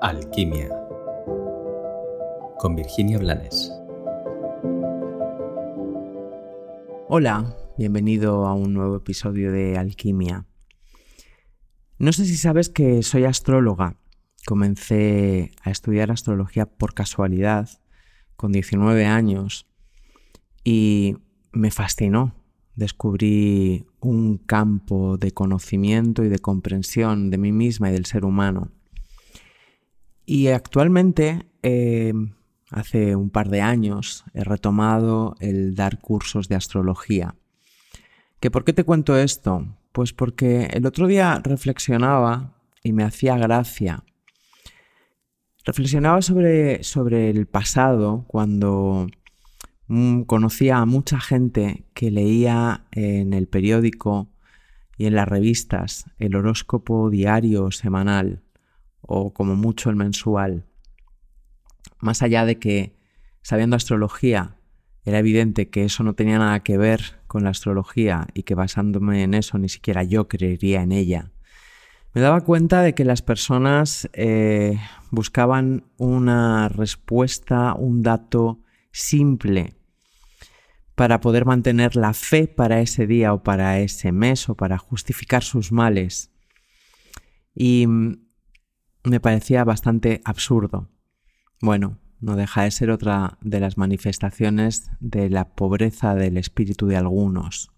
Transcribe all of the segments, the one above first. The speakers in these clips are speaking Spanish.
Alquimia con Virginia Blanes. Hola, bienvenido a un nuevo episodio de Alquimia. No sé si sabes que soy astróloga. Comencé a estudiar astrología por casualidad con 19 años y me fascinó. Descubrí un campo de conocimiento y de comprensión de mí misma y del ser humano y actualmente, eh, hace un par de años, he retomado el dar cursos de astrología. ¿Que ¿Por qué te cuento esto? Pues porque el otro día reflexionaba y me hacía gracia. Reflexionaba sobre, sobre el pasado cuando mm, conocía a mucha gente que leía en el periódico y en las revistas el horóscopo diario o semanal o como mucho el mensual. Más allá de que, sabiendo astrología, era evidente que eso no tenía nada que ver con la astrología y que basándome en eso ni siquiera yo creería en ella. Me daba cuenta de que las personas eh, buscaban una respuesta, un dato simple para poder mantener la fe para ese día o para ese mes o para justificar sus males. Y me parecía bastante absurdo. Bueno, no deja de ser otra de las manifestaciones de la pobreza del espíritu de algunos.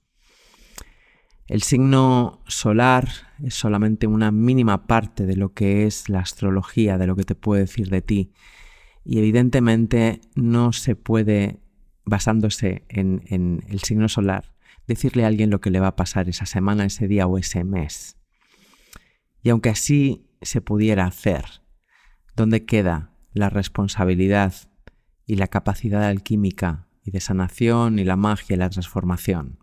El signo solar es solamente una mínima parte de lo que es la astrología, de lo que te puede decir de ti. Y evidentemente no se puede, basándose en, el signo solar, decirle a alguien lo que le va a pasar esa semana, ese día o ese mes. Y aunque así se pudiera hacer? ¿Dónde queda la responsabilidad y la capacidad alquímica y de sanación y la magia y la transformación?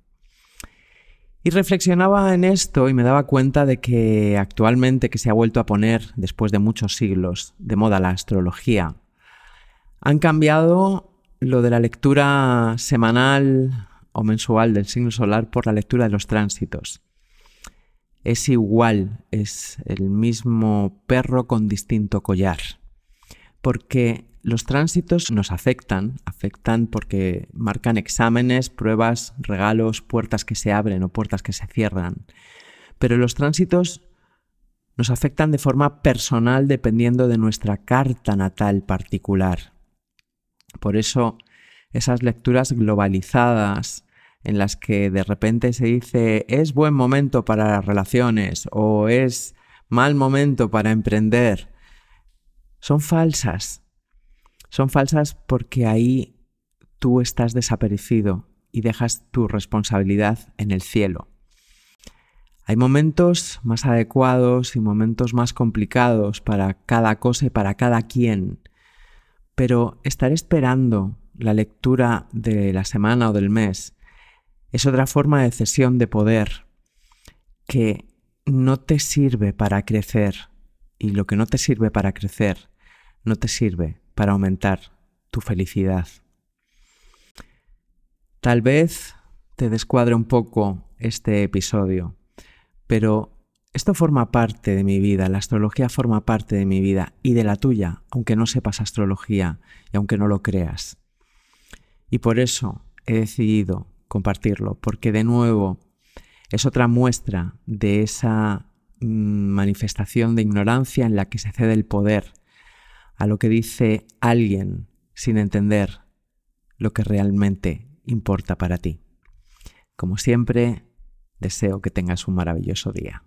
Y reflexionaba en esto y me daba cuenta de que actualmente que se ha vuelto a poner, después de muchos siglos, de moda la astrología, han cambiado lo de la lectura semanal o mensual del signo solar por la lectura de los tránsitos es igual, es el mismo perro con distinto collar. Porque los tránsitos nos afectan, afectan porque marcan exámenes, pruebas, regalos, puertas que se abren o puertas que se cierran. Pero los tránsitos nos afectan de forma personal dependiendo de nuestra carta natal particular. Por eso esas lecturas globalizadas en las que de repente se dice es buen momento para las relaciones o es mal momento para emprender, son falsas. Son falsas porque ahí tú estás desaparecido y dejas tu responsabilidad en el cielo. Hay momentos más adecuados y momentos más complicados para cada cosa y para cada quien, pero estar esperando la lectura de la semana o del mes es otra forma de cesión de poder que no te sirve para crecer y lo que no te sirve para crecer no te sirve para aumentar tu felicidad. Tal vez te descuadre un poco este episodio, pero esto forma parte de mi vida, la astrología forma parte de mi vida y de la tuya, aunque no sepas astrología y aunque no lo creas. Y por eso he decidido compartirlo, porque de nuevo es otra muestra de esa mm, manifestación de ignorancia en la que se cede el poder a lo que dice alguien sin entender lo que realmente importa para ti. Como siempre, deseo que tengas un maravilloso día.